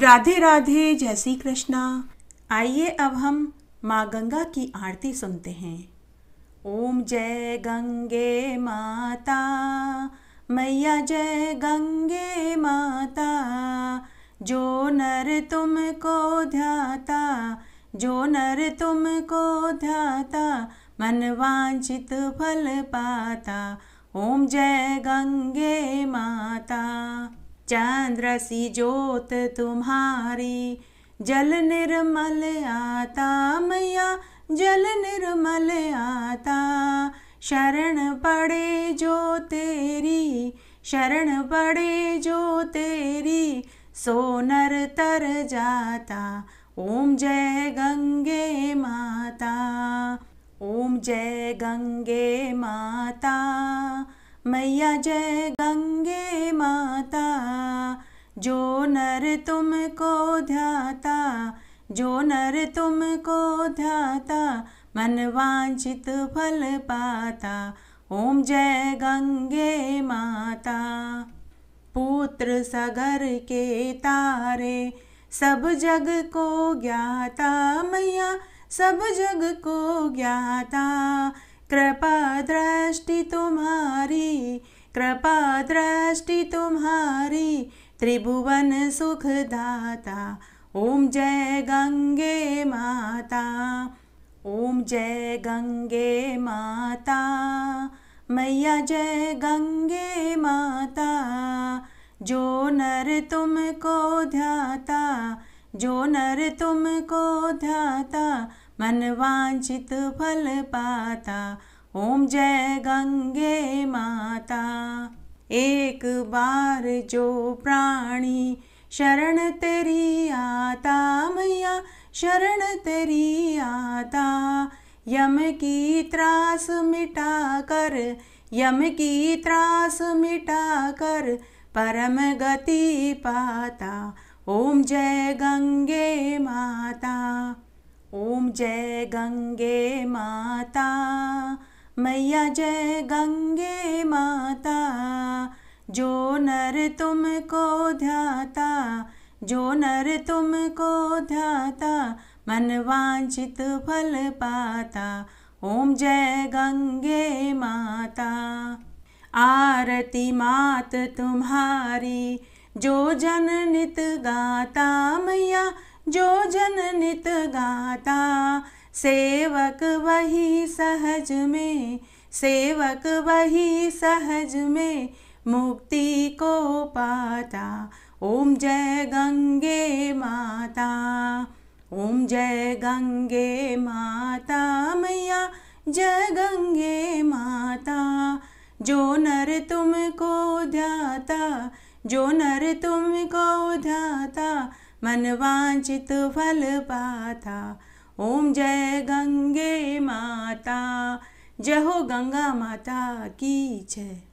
राधे राधे जय श्री कृष्णा आइए अब हम माँ गंगा की आरती सुनते हैं ओम जय गंगे माता मैया जय गंगे माता जो नर तुमको ध्याता जो नर तुमको ध्याता मन वांछित फल पाता ओम जय गंगे माता चंद्र सी जोत तुम्हारी जल निर्मल आता मैया जल निर्मल आता शरण पड़े जो तेरी शरण पड़े जो तेरी सोनर तर जाता ओम जय गंगे माता ओम जय गंगे माता मैया जय गंगे माता जो नर तुमको ध्याता जो नर तुमको ध्याता मन वांछित फल पाता ओम जय गंगे माता पुत्र सगर के तारे सब जग को ज्ञाता मैया सब जग को ज्ञाता कृपा दृष्टि तुम्हारी कृपा दृष्टि तुम्हारी त्रिभुवन सुखदाता ओम जय गंगे माता ओम जय गंगे माता मैया जय गंगे माता जो नर तुमको ध्याता जो नर तुमको ध्याता मन वांछित फल पाता ओम जय गंगे माता एक बार जो प्राणी शरण तेरी आता मैया शरण तेरी आता यम की त्रास मिटा कर यम की त्रास मिटा कर परम गति पाता ओम जय गंगे माता ओम जय गंगे माता मैया जय गंगे माता जो नर तुमको ध्याता जो नर तुमको ध्याता मन वांछित फल पाता ओम जय गंगे माता आरती मात तुम्हारी जो जन नित गाता मैया जो जन नित गाता सेवक वही सहज में सेवक वही सहज में मुक्ति को पाता ओम जय गंगे माता ओम जय गंगे माता मैया जय गंगे माता जो नर तुमको ध्याता जो नर तुमको ध्याता मन वांछित फल पाता ओम जय गंगे माता जय हो गंगा माता की जय